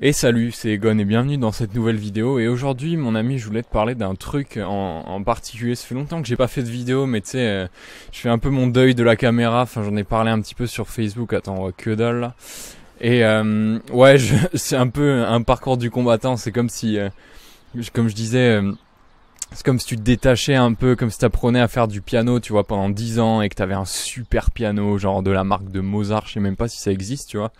Et salut, c'est Egon et bienvenue dans cette nouvelle vidéo. Et aujourd'hui, mon ami, je voulais te parler d'un truc en, particulier. Ça fait longtemps que j'ai pas fait de vidéo, mais tu sais, euh, je fais un peu mon deuil de la caméra. Enfin, j'en ai parlé un petit peu sur Facebook. Attends, oh, que dalle là. Et euh, ouais, c'est un peu un parcours du combattant. C'est comme si, euh, comme je disais. C'est comme si tu te détachais un peu, comme si t'apprenais à faire du piano, tu vois, pendant dix ans et que t'avais un super piano, genre de la marque de Mozart, je sais même pas si ça existe, tu vois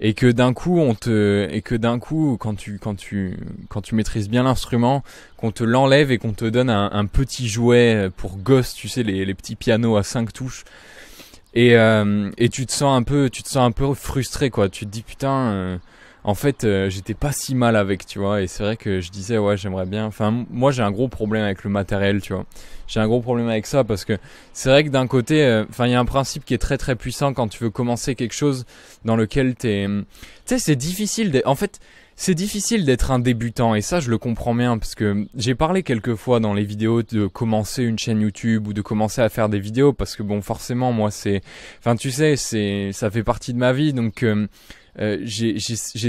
et que d'un coup on te et que d'un coup quand tu quand tu quand tu maîtrises bien l'instrument qu'on te l'enlève et qu'on te donne un, petit jouet pour gosse tu sais les, petits pianos à cinq touches et euh, et tu te sens un peu tu te sens un peu frustré quoi tu te dis putain euh, en fait euh, j'étais pas si mal avec tu vois et c'est vrai que je disais ouais j'aimerais bien enfin moi j'ai un gros problème avec le matériel tu vois j'ai un gros problème avec ça parce que c'est vrai que d'un côté, euh, enfin, il y a un principe qui est très très puissant quand tu veux commencer quelque chose dans lequel t'es, hum, tu sais, c'est difficile. En fait, c'est difficile d'être un débutant et ça je le comprends bien parce que hum, j'ai parlé quelques fois dans les vidéos de commencer une chaîne YouTube ou de commencer à faire des vidéos parce que bon forcément moi c'est enfin tu sais c'est ça fait partie de ma vie donc hum, euh, j'ai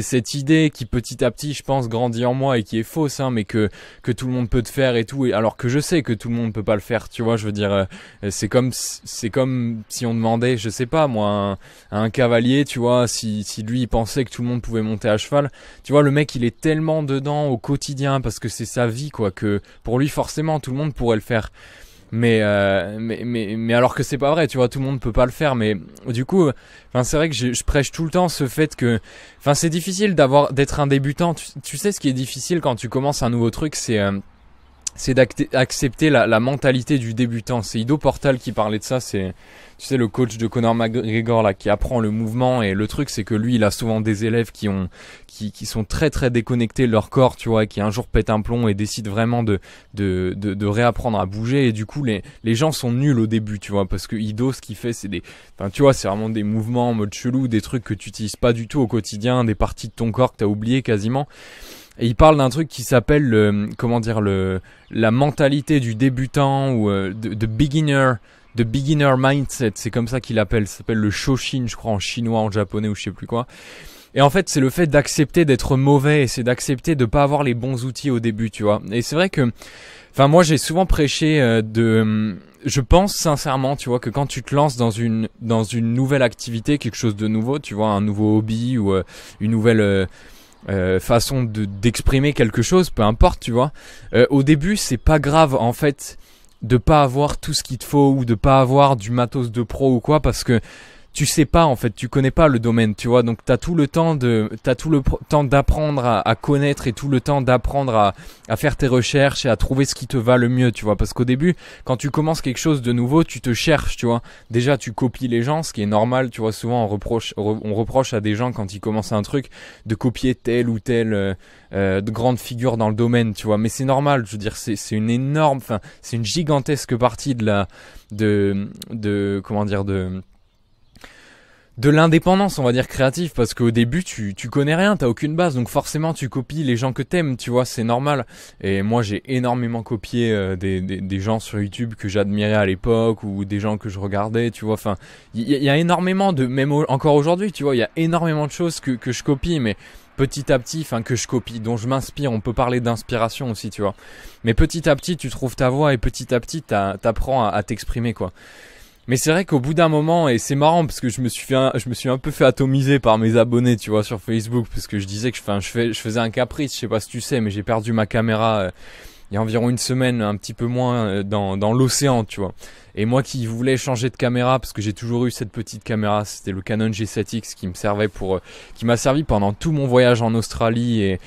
cette idée qui petit à petit, je pense, grandit en moi et qui est fausse, hein, mais que, que tout le monde peut te faire et tout, et, alors que je sais que tout le monde peut pas le faire, tu vois, je veux dire, euh, c'est comme, c'est comme si on demandait, je sais pas moi, un, cavalier, tu vois, si, si lui il pensait que tout le monde pouvait monter à cheval, tu vois, le mec il est tellement dedans au quotidien parce que c'est sa vie, quoi, que pour lui forcément tout le monde pourrait le faire. Mais, euh, mais, mais, mais, alors que c'est pas vrai, tu vois, tout le monde peut pas le faire. Mais du coup, enfin, c'est vrai que je, prêche tout le temps ce fait que, enfin, c'est difficile d'avoir, d'être un débutant. Tu, sais, ce qui est difficile quand tu commences un nouveau truc, c'est euh, c'est d'accepter la, mentalité du débutant. C'est Ido Portal qui parlait de ça. C'est, tu sais, le coach de Conor McGregor là qui apprend le mouvement. Et le truc, c'est que lui, il a souvent des élèves qui ont, qui, qui sont très très déconnectés de leur corps, tu vois, qui un jour pètent un plomb et décident vraiment de, de, de, réapprendre à bouger. Et du coup, les, les gens sont nuls au début, tu vois, parce que Ido, ce qu'il fait, c'est des, enfin, tu vois, c'est vraiment des mouvements en mode chelou, des trucs que tu utilises pas du tout au quotidien, des parties de ton corps que t'as oublié quasiment. Et il parle d'un truc qui s'appelle comment dire, le, la mentalité du débutant ou euh, de, beginner. de Beginner Mindset, c'est comme ça qu'il appelle, ça s'appelle le Shoshin, je crois, en chinois, en japonais ou je sais plus quoi. Et en fait, c'est le fait d'accepter d'être mauvais, et c'est d'accepter de pas avoir les bons outils au début, tu vois. Et c'est vrai que, enfin, moi, j'ai souvent prêché euh, de, je pense sincèrement, tu vois, que quand tu te lances dans une, dans une nouvelle activité, quelque chose de nouveau, tu vois, un nouveau hobby ou euh, une nouvelle, euh, façon d'exprimer quelque chose, peu importe, tu vois. Euh, au début, c'est pas grave en fait de pas avoir tout ce qu'il te faut ou de pas avoir du matos de pro ou quoi, parce que tu sais pas en fait, tu connais pas le domaine, tu vois. Donc t'as tout le temps de, t'as tout le temps d'apprendre à, connaître et tout le temps d'apprendre à, à, faire tes recherches et à trouver ce qui te va le mieux, tu vois. Parce qu'au début, quand tu commences quelque chose de nouveau, tu te cherches, tu vois. Déjà tu copies les gens, ce qui est normal, tu vois. Souvent on reproche, on reproche à des gens quand ils commencent un truc de copier telle ou telle euh, euh grande figure dans le domaine, tu vois. Mais c'est normal, je veux dire, c'est une énorme, enfin c'est une gigantesque partie de la, de, de comment dire de de l'indépendance, on va dire créative, parce qu'au début tu, tu connais rien, t'as aucune base, donc forcément tu copies les gens que t'aimes, tu vois, c'est normal. Et moi j'ai énormément copié euh, des, des, gens sur YouTube que j'admirais à l'époque ou des gens que je regardais, tu vois. Enfin, il y, a énormément de, même encore aujourd'hui, tu vois, il y a énormément de choses que, que je copie, mais petit à petit, enfin que je copie, dont je m'inspire, on peut parler d'inspiration aussi, tu vois. Mais petit à petit, tu trouves ta voix et petit à petit, t'apprends à, à t'exprimer, quoi. Mais c'est vrai qu'au bout d'un moment, et c'est marrant parce que je me suis fait un, je me suis un peu fait atomiser par mes abonnés, tu vois, sur Facebook, parce que je disais que je, fais, je faisais un caprice, je sais pas si tu sais, mais j'ai perdu ma caméra euh, il y a environ une semaine, un petit peu moins, euh, dans, dans l'océan, tu vois. Et moi qui voulais changer de caméra, parce que j'ai toujours eu cette petite caméra, c'était le Canon G7X qui me servait pour, euh, qui m'a servi pendant tout mon voyage en Australie et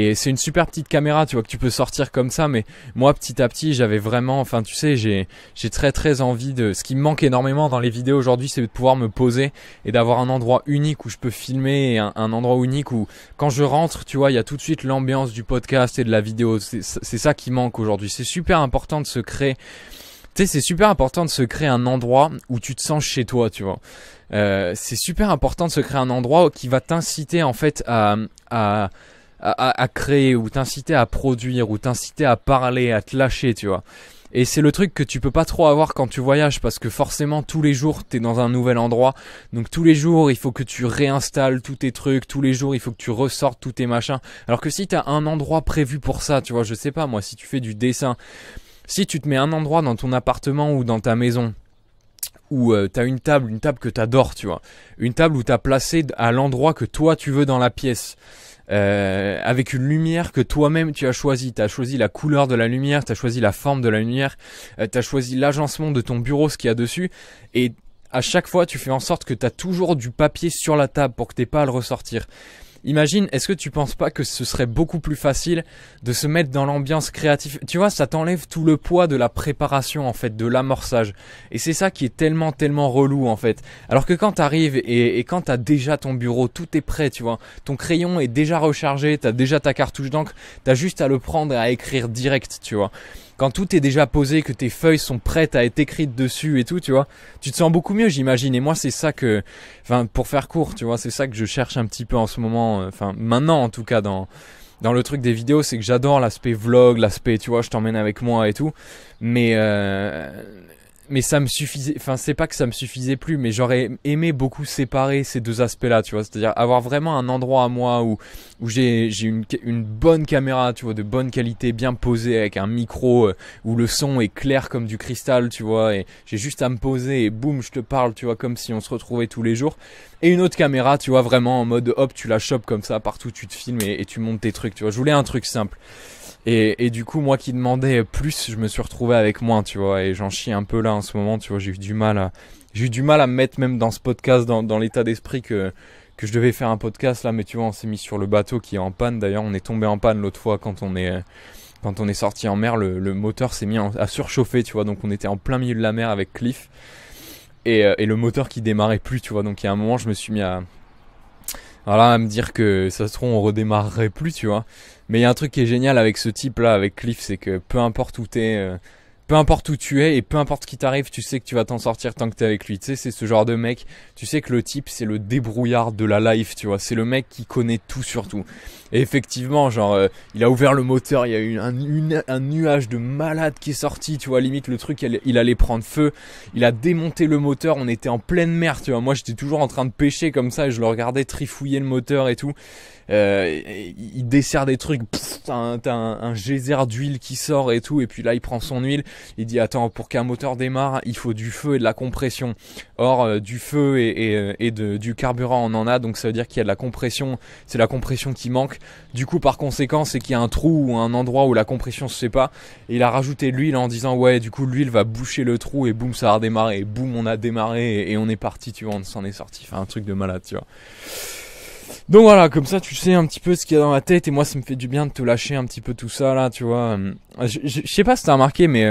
et c'est une super petite caméra, tu vois, que tu peux sortir comme ça. Mais moi, petit à petit, j'avais vraiment, enfin, tu sais, j'ai, j'ai très très envie de. Ce qui me manque énormément dans les vidéos aujourd'hui, c'est de pouvoir me poser et d'avoir un endroit unique où je peux filmer, un, endroit unique où, quand je rentre, tu vois, il y a tout de suite l'ambiance du podcast et de la vidéo. C'est, ça qui manque aujourd'hui. C'est super important de se créer. Tu sais, c'est super important de se créer un endroit où tu te sens chez toi, tu vois. Euh, c'est super important de se créer un endroit qui va t'inciter en fait à à, créer ou t'inciter à produire ou t'inciter à parler, à te lâcher, tu vois. Et c'est le truc que tu peux pas trop avoir quand tu voyages parce que forcément tous les jours t'es dans un nouvel endroit. Donc tous les jours il faut que tu réinstalles tous tes trucs, tous les jours il faut que tu ressortes tous tes machins. Alors que si t'as un endroit prévu pour ça, tu vois, je sais pas moi, si tu fais du dessin, si tu te mets un endroit dans ton appartement ou dans ta maison où tu euh, t'as une table, une table que t'adores, tu vois, une table où t'as placé à l'endroit que toi tu veux dans la pièce. Euh, avec une lumière que toi-même tu as choisi Tu as choisi la couleur de la lumière, tu as choisi la forme de la lumière, euh, t'as tu as choisi l'agencement de ton bureau, ce qu'il y a dessus. Et à chaque fois, tu fais en sorte que tu as toujours du papier sur la table pour que t'aies pas à le ressortir. Imagine, est-ce que tu penses pas que ce serait beaucoup plus facile de se mettre dans l'ambiance créative Tu vois, ça t'enlève tout le poids de la préparation en fait, de l'amorçage. Et c'est ça qui est tellement tellement relou en fait. Alors que quand t'arrives et, et quand t'as déjà ton bureau, tout est prêt, tu vois. Ton crayon est déjà rechargé, t'as déjà ta cartouche d'encre, t'as juste à le prendre et à écrire direct, tu vois quand tout est déjà posé, que tes feuilles sont prêtes à être écrites dessus et tout, tu vois, tu te sens beaucoup mieux, j'imagine. Et moi, c'est ça que, enfin, pour faire court, tu vois, c'est ça que je cherche un petit peu en ce moment, euh, enfin, maintenant en tout cas dans dans le truc des vidéos, c'est que j'adore l'aspect vlog, l'aspect, tu vois, je t'emmène avec moi et tout, mais euh, mais ça me suffisait. Enfin, c'est pas que ça me suffisait plus, mais j'aurais aimé beaucoup séparer ces deux aspects-là, tu vois. C'est-à-dire avoir vraiment un endroit à moi où, où j'ai une, bonne caméra, tu vois, de bonne qualité, bien posée, avec un micro euh, où le son est clair comme du cristal, tu vois. Et j'ai juste à me poser et boum, je te parle, tu vois, comme si on se retrouvait tous les jours. Et une autre caméra, tu vois, vraiment en mode hop, tu la chopes comme ça partout, tu te filmes et, et tu montes tes trucs, tu vois. Je voulais un truc simple. Et, et du coup, moi qui demandais plus, je me suis retrouvé avec moins, tu vois, et j'en chie un peu là en ce moment, tu vois, j'ai eu du mal à, j'ai eu du mal à me mettre même dans ce podcast, dans, l'état d'esprit que, que je devais faire un podcast là, mais tu vois, on s'est mis sur le bateau qui est en panne. D'ailleurs, on est tombé en panne l'autre fois quand on est, quand on est sorti en mer, le, moteur s'est mis à surchauffer, tu vois, donc on était en plein milieu de la mer avec Cliff. Et, euh, et le moteur qui démarrait plus, tu vois. Donc, il y a un moment, je me suis mis à, voilà, à me dire que ça se trouve on redémarrerait plus, tu vois. Mais il y a un truc qui est génial avec ce type là, avec Cliff, c'est que peu importe où t'es, es... Euh, peu importe où tu es et peu importe ce qui t'arrive, tu sais que tu vas t'en sortir tant que t'es avec lui. Tu sais, c'est ce genre de mec. Tu sais que le type, c'est le débrouillard de la life, tu vois. C'est le mec qui connaît tout sur tout. Et effectivement, genre, euh, il a ouvert le moteur, il y a eu un, nuage de malade qui est sorti, tu vois. Limite, le truc, il, il, allait prendre feu. Il a démonté le moteur, on était en pleine mer, tu vois. Moi, j'étais toujours en train de pêcher comme ça et je le regardais trifouiller le moteur et tout euh, il dessert des trucs, t'as un, un, geyser d'huile qui sort et tout, et puis là il prend son huile, il dit attends pour qu'un moteur démarre, il faut du feu et de la compression. Or euh, du feu et, et, euh, et de, du carburant on en a, donc ça veut dire qu'il y a de la compression, c'est la compression qui manque. Du coup par conséquent c'est qu'il y a un trou ou un endroit où la compression se fait pas, et il a rajouté de l'huile en disant ouais du coup l'huile va boucher le trou et boum ça a redémarré, et boum on a démarré et, et on est parti tu vois, on s'en est sorti, enfin un truc de malade tu vois. Donc voilà, comme ça, tu sais un petit peu ce qu'il y a dans la tête. Et moi, ça me fait du bien de te lâcher un petit peu tout ça, là, tu vois. Je, sais pas si t'as remarqué, mais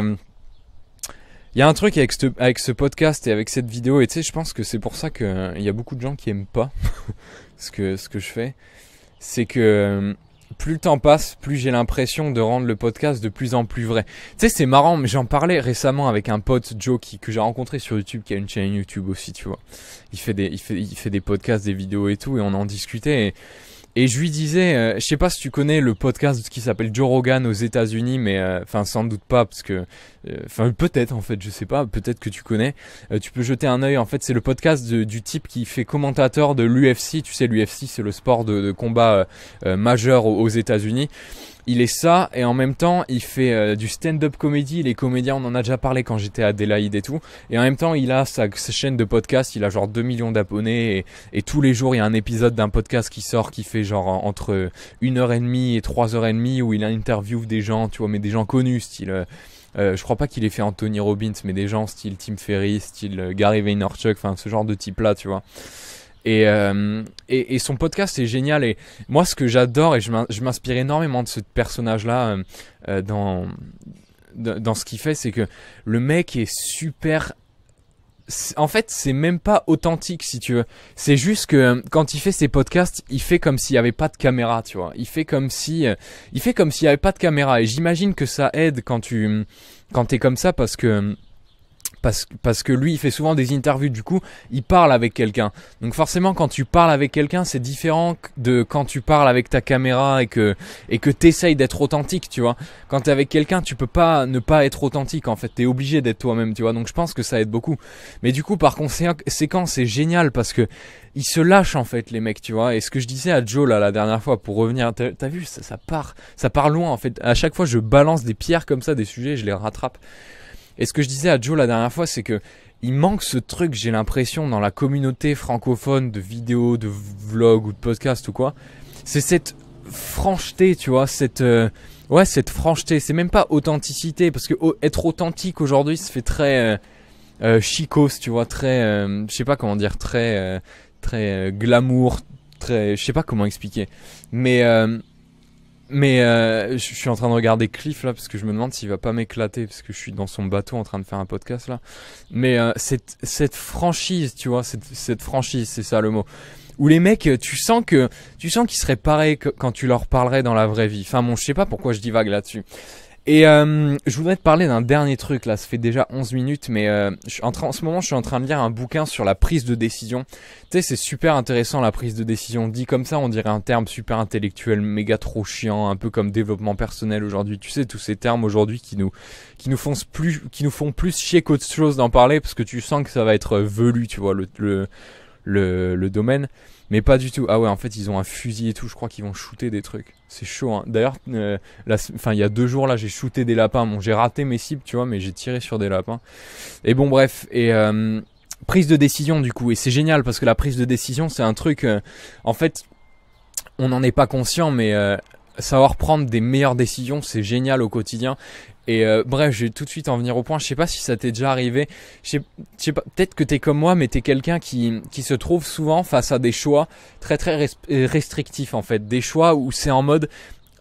il y a un truc avec ce, podcast et avec cette vidéo. Et tu sais, je pense que c'est pour ça qu'il il y a beaucoup de gens qui aiment pas ce, que, ce que je fais. C'est que plus le temps passe, plus j'ai l'impression de rendre le podcast de plus en plus vrai. Tu sais, c'est marrant, mais j'en parlais récemment avec un pote Joe qui, que j'ai rencontré sur YouTube, qui a une chaîne YouTube aussi, tu vois. Il fait des, il fait, il fait des podcasts, des vidéos et tout, et on en discutait. Et et je lui disais, euh, je sais pas si tu connais le podcast ce qui s'appelle Joe Rogan aux États-Unis, mais euh, enfin sans doute pas parce que, euh, enfin peut-être en fait, je sais pas, peut-être que tu connais. Euh, tu peux jeter un œil. En fait, c'est le podcast du type qui fait commentateur de l'UFC. Tu sais, l'UFC c'est le sport de, combat majeur aux, aux États-Unis il est ça et en même temps il fait euh, du stand-up comédie. est comédien, on en a déjà parlé quand j'étais à Adelaide et tout. Et en même temps, il a sa, chaîne de podcast, il a genre 2 millions d'abonnés et, tous les jours il y a un épisode d'un podcast qui sort qui fait genre entre 1h30 et 3h30 où il interviewe des gens, tu vois, mais des gens connus, style. Euh, euh, je crois pas qu'il ait fait Anthony Robbins, mais des gens style Tim Ferry, style Gary Vaynerchuk, enfin ce genre de type là, tu vois. Euh, et, son podcast est génial. Et moi, ce que j'adore, et je m'inspire énormément de ce personnage-là euh, euh, dans, dans ce qu'il fait, c'est que le mec est super en fait, c'est même pas authentique si tu veux. C'est juste que quand il fait ses podcasts, il fait comme s'il n'y avait pas de caméra, tu vois. Il fait comme si, il fait comme s'il n'y avait pas de caméra. Et j'imagine que ça aide quand tu, quand comme ça parce que parce, que lui, il fait souvent des interviews, du coup, il parle avec quelqu'un. Donc forcément, quand tu parles avec quelqu'un, c'est différent de quand tu parles avec ta caméra et que et que t'essayes d'être authentique, tu vois. Quand tu es avec quelqu'un, tu peux pas ne pas être authentique. En fait, Tu es obligé d'être toi-même, tu vois. Donc je pense que ça aide beaucoup. Mais du coup, par conséquent, c'est génial parce que ils se lâchent en fait les mecs, tu vois. Et ce que je disais à Joe là la dernière fois pour revenir, as vu ça part, ça part loin en fait. À chaque fois, je balance des pierres comme ça, des sujets, je les rattrape. Et ce que je disais à Joe la dernière fois, c'est que il manque ce truc, j'ai l'impression, dans la communauté francophone de vidéos, de vlogs ou de podcasts ou quoi. C'est cette francheté, tu vois, cette euh, ouais, cette francheté. C'est même pas authenticité parce que être authentique aujourd'hui, ça fait très euh, euh, chicos, tu vois, très je sais pas comment dire, très très glamour, très je sais pas comment expliquer. Mais mais euh, je suis en train de regarder Cliff là parce que je me demande s'il va pas m'éclater parce que je suis dans son bateau en train de faire un podcast là. Mais euh, cette, cette franchise, tu vois, cette, cette franchise, c'est ça le mot. Où les mecs, euh, tu sens que tu sens qu'ils seraient pareils quand tu leur parlerais dans la vraie vie. Enfin bon, je sais pas pourquoi je divague là-dessus. Et euh, je voudrais te parler d'un dernier truc, là, ça fait déjà 11 minutes, mais euh, je suis en, train, en ce moment, je suis en train de lire un bouquin sur la prise de décision. Tu sais, c'est super intéressant la prise de décision. Dit comme ça, on dirait un terme super intellectuel, méga trop chiant, un peu comme développement personnel aujourd'hui. Tu sais, tous ces termes aujourd'hui qui nous, qui nous font plus, qui nous font plus chier qu'autre chose d'en parler parce que tu sens que ça va être velu, tu vois, le, le, le domaine. Mais pas du tout. Ah ouais, en fait, ils ont un fusil et tout, je crois qu'ils vont shooter des trucs. C'est chaud. Hein. D'ailleurs, euh, il y a deux jours là, j'ai shooté des lapins. j'ai raté mes cibles, tu vois, mais j'ai tiré sur des lapins. Et bon, bref. Et euh, prise de décision du coup. Et c'est génial parce que la prise de décision, c'est un truc. Euh, en fait, on n'en est pas conscient, mais savoir prendre des meilleures décisions, c'est génial au quotidien. Et euh, bref, je vais tout de suite en venir au point. Je sais pas si ça t'est déjà arrivé. peut-être que t'es comme moi, mais t'es quelqu'un qui, se trouve souvent face à des choix très très euh, restrictifs en fait. Des choix où c'est en mode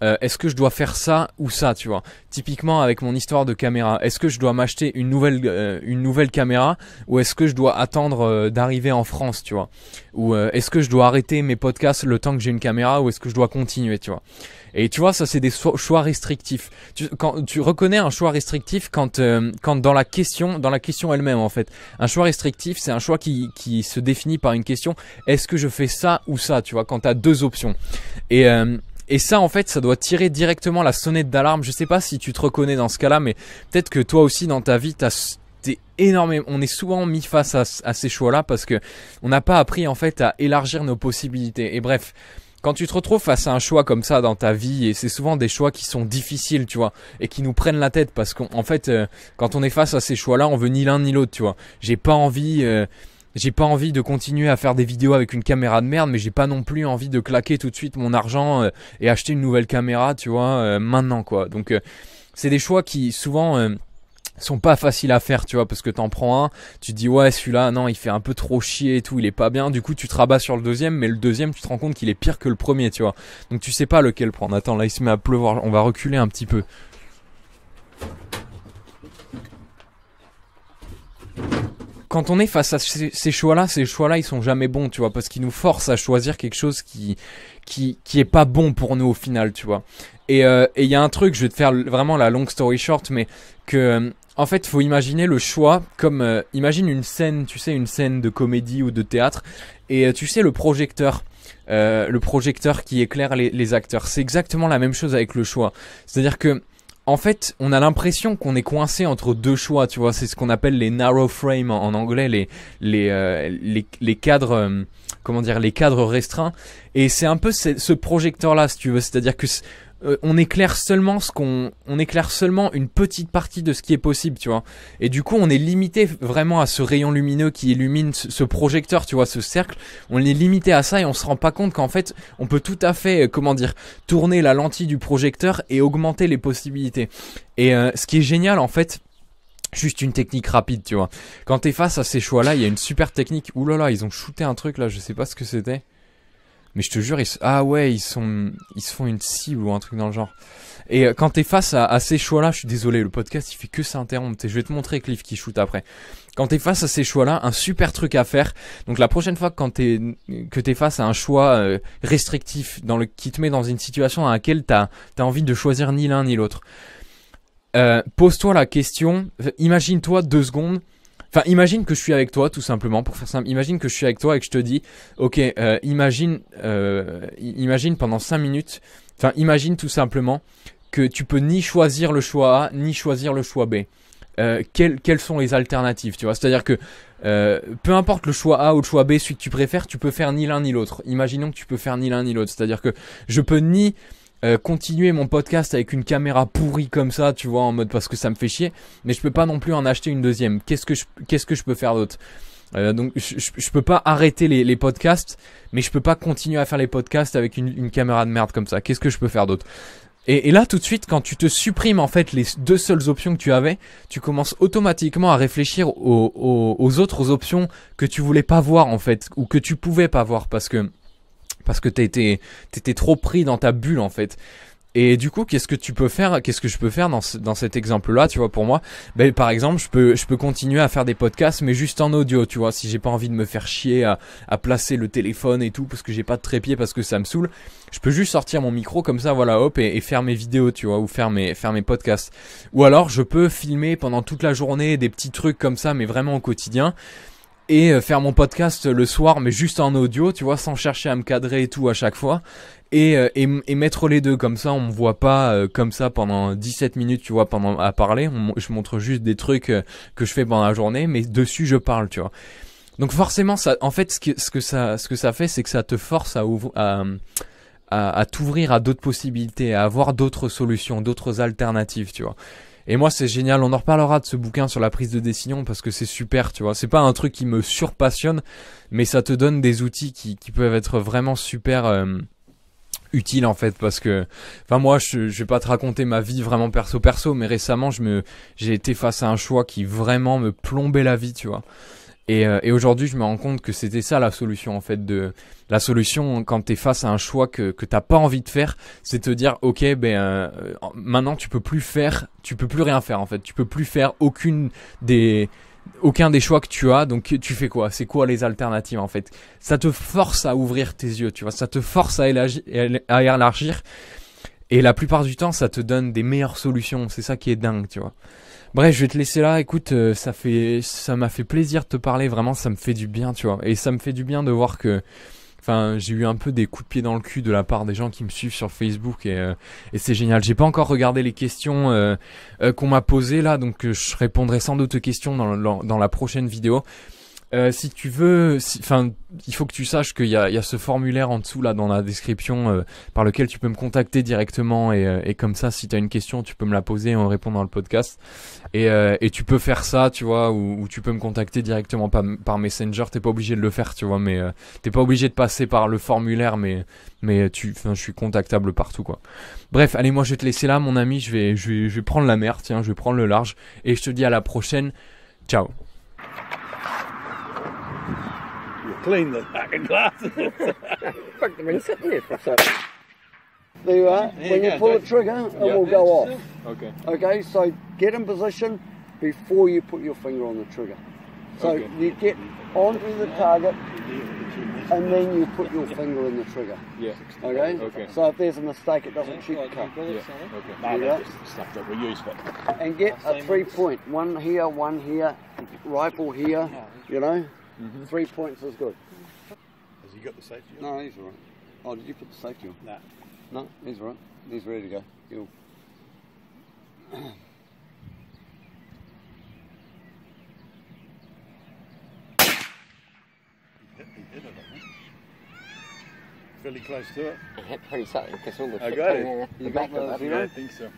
euh, est-ce que je dois faire ça ou ça, tu vois Typiquement avec mon histoire de caméra, est-ce que je dois m'acheter une nouvelle une nouvelle caméra ou est-ce que je dois attendre d'arriver en France, tu vois Ou est-ce que je dois arrêter mes podcasts le temps que j'ai une caméra ou est-ce que je dois continuer, tu vois et tu vois, ça c'est des choix restrictifs. Tu, quand, tu reconnais un choix restrictif quand, euh, quand dans la question, dans la question elle-même en fait. Un choix restrictif, c'est un choix qui, qui se définit par une question. Est-ce que je fais ça ou ça Tu vois, quand t'as deux options. Et euh, et ça, en fait, ça doit tirer directement la sonnette d'alarme. Je sais pas si tu te reconnais dans ce cas-là, mais peut-être que toi aussi, dans ta vie, t'as énorme. On est souvent mis face à, à ces choix-là parce que on n'a pas appris en fait à élargir nos possibilités. Et bref, quand tu te retrouves face à un choix comme ça dans ta vie, et c'est souvent des choix qui sont difficiles, tu vois, et qui nous prennent la tête, parce qu'en fait, euh, quand on est face à ces choix-là, on veut ni l'un ni l'autre, tu vois. J'ai pas envie... Euh, j'ai pas envie de continuer à faire des vidéos avec une caméra de merde, mais j'ai pas non plus envie de claquer tout de suite mon argent euh, et acheter une nouvelle caméra, tu vois, maintenant quoi. Donc c'est des choix qui souvent sont pas faciles à faire, tu vois, parce que t'en prends un, tu dis ouais celui-là, non, il fait un peu trop chier et tout, il est pas bien, du coup tu te rabats sur le deuxième, mais le deuxième tu te rends compte qu'il est pire que le premier, tu vois. Donc tu sais pas lequel prendre. Attends, là il se met à pleuvoir, on va reculer un petit peu. quand on est face à ces, choix-là, ces choix-là, ils sont jamais bons, tu vois, parce qu'ils nous forcent à choisir quelque chose qui, qui, est pas bon pour nous au final, tu vois. Et euh, il y a un truc, je vais te faire vraiment la long story short, mais que en fait, faut imaginer le choix comme euh, imagine une scène, tu sais, une scène de comédie ou de théâtre, et euh, tu sais le projecteur. Euh, le projecteur qui éclaire les, acteurs. C'est exactement la même chose avec le choix. C'est-à-dire que, en fait, on a l'impression qu'on est coincé entre deux choix, tu vois. C'est ce qu'on appelle les narrow frames en, anglais, les, les, les, les, cadres, comment dire, les cadres restreints. Et c'est un peu ce, ce projecteur-là, si tu veux. C'est-à-dire que euh, on éclaire seulement ce qu'on on éclaire seulement une petite partie de ce qui est possible tu vois et du coup on est limité vraiment à ce rayon lumineux qui illumine ce, projecteur tu vois ce cercle on est limité à ça et on se rend pas compte qu'en fait on peut tout à fait euh, comment dire tourner la lentille du projecteur et augmenter les possibilités et euh, ce qui est génial en fait juste une technique rapide, tu vois. Quand tu es face à ces choix-là, il y a une super technique. Ouh là là, ils ont shooté un truc là, je sais pas ce que c'était. Mais je te jure, ils, ah ouais, ils sont, ils se font une cible ou un truc dans le genre. Et euh, quand t'es face à, ces choix-là, je suis désolé, le podcast il fait que s'interrompre. Je vais te montrer Cliff qui shoot après. Quand t'es face à ces choix-là, un super truc à faire. Donc la prochaine fois quand es, que t'es face à un choix euh, restrictif dans le, qui te met dans une situation à laquelle t'as as envie de choisir ni l'un ni l'autre, euh, pose-toi la question, imagine-toi deux secondes, Enfin, imagine que je suis avec toi, tout simplement, pour faire simple. Imagine que je suis avec toi et que je te dis, ok, euh, imagine, euh, imagine pendant 5 minutes, enfin, imagine tout simplement que tu peux ni choisir le choix A, ni choisir le choix B. Euh, quelles, sont les alternatives, tu vois C'est-à-dire que peu importe le choix A ou le choix B, celui que tu préfères, tu peux faire ni l'un ni l'autre. Imaginons que tu peux faire ni l'un ni l'autre. C'est-à-dire que je peux ni euh, continuer mon podcast avec une caméra pourrie comme ça, tu vois, en mode parce que ça me fait chier, mais je peux pas non plus en acheter une deuxième. Qu'est-ce que je, qu'est-ce que je peux faire d'autre euh, donc je, peux pas arrêter les, podcasts, mais je peux pas continuer à faire les podcasts avec une, caméra de merde comme ça. Qu'est-ce que je peux faire d'autre et, là tout de suite, quand tu te supprimes en fait les deux seules options que tu avais, tu commences automatiquement à réfléchir aux autres options que tu voulais pas voir en fait, ou que tu pouvais pas voir parce que parce que t'étais t'étais trop pris dans ta bulle en fait. Et du coup, qu'est-ce que tu peux faire Qu'est-ce que je peux faire dans, dans cet exemple-là Tu vois, pour moi, ben, par exemple, je peux, je peux continuer à faire des podcasts, mais juste en audio. Tu vois, si j'ai pas envie de me faire chier à, à placer le téléphone et tout, parce que j'ai pas de trépied, parce que ça me saoule, je peux juste sortir mon micro comme ça, voilà, hop, et, et, faire mes vidéos, tu vois, ou faire mes, faire mes podcasts. Ou alors, je peux filmer pendant toute la journée des petits trucs comme ça, mais vraiment au quotidien et euh, faire mon podcast le soir, mais juste en audio, tu vois, sans chercher à me cadrer et tout à chaque fois. Et, euh, et, mettre les deux comme ça, on me voit pas euh, comme ça pendant 17 minutes, tu vois, pendant à parler. je montre juste des trucs que je fais pendant la journée, mais dessus je parle, tu vois. Donc forcément, ça, en fait, ce que, ce que ça, ce que ça fait, c'est que ça te force à, ouvrir, à, à, à t'ouvrir à d'autres possibilités, à avoir d'autres solutions, d'autres alternatives, tu vois. Et moi, c'est génial. On en reparlera de ce bouquin sur la prise de décision parce que c'est super, tu vois. C'est pas un truc qui me surpassionne, mais ça te donne des outils qui, peuvent être vraiment super. Euh, utiles en fait parce que enfin moi je, je vais pas te raconter ma vie vraiment perso perso mais récemment je me j'ai été face à un choix qui vraiment me plombait la vie tu vois et, euh, et aujourd'hui, je me rends compte que c'était ça la solution en fait. De la solution quand t'es face à un choix que que t'as pas envie de faire, c'est te dire ok, ben euh, maintenant tu peux plus faire, tu peux plus rien faire en fait. Tu peux plus faire aucune des aucun des choix que tu as, donc tu fais quoi C'est quoi les alternatives en fait Ça te force à ouvrir tes yeux, tu vois, ça te force à, à élargir et la plupart du temps ça te donne des meilleures solutions, c'est ça qui est dingue, tu vois. Bref, je vais te laisser là. Écoute, euh, ça fait, ça m'a fait plaisir de te parler. Vraiment, ça me fait du bien, tu vois. Et ça me fait du bien de voir que, enfin, j'ai eu un peu des coups de pied dans le cul de la part des gens qui me suivent sur Facebook et, euh, et c'est génial. J'ai pas encore regardé les questions euh, qu'on m'a posées là, donc je répondrai sans doute aux questions dans la prochaine vidéo. Euh, si tu veux, enfin, il faut que tu saches qu'il y, y a, ce formulaire en dessous là dans la description euh, par lequel tu peux me contacter directement et, euh, et comme ça, si tu as une question, tu peux me la poser en répondant au le podcast. Et, et tu peux faire ça, tu vois, ou, tu peux me contacter directement par, par Messenger. T'es pas obligé de le faire, tu vois, mais t'es pas obligé de passer par le formulaire, mais mais tu, je suis contactable partout quoi. Bref, allez, moi je vais te laisser là, mon ami. Je vais, je vais, je vais prendre la mer, tiens, je vais prendre le large et je te dis à la prochaine. Ciao. clean the fucking glasses. Fuck, they've been sitting there for There you are. There when you, you pull the trigger, it yep. will go off. Okay. Okay, so get in position before you put your finger on the trigger. So okay. you get onto the target and then you put your finger in the trigger. Yeah. Okay? okay. So if there's a mistake, it doesn't shoot the car. Yeah. Okay. No, that's stuff that we use. for. And get a three point. One here, one here, rifle here, you know? Mm -hmm. Three points is good. Has he got the safety on? No, he's all right. Oh, did you put the safety on? No. Nah. No, he's all right. He's ready to go. He'll... Really close to it. I hit pretty something because all the. Okay. The you got the, yeah, I think so.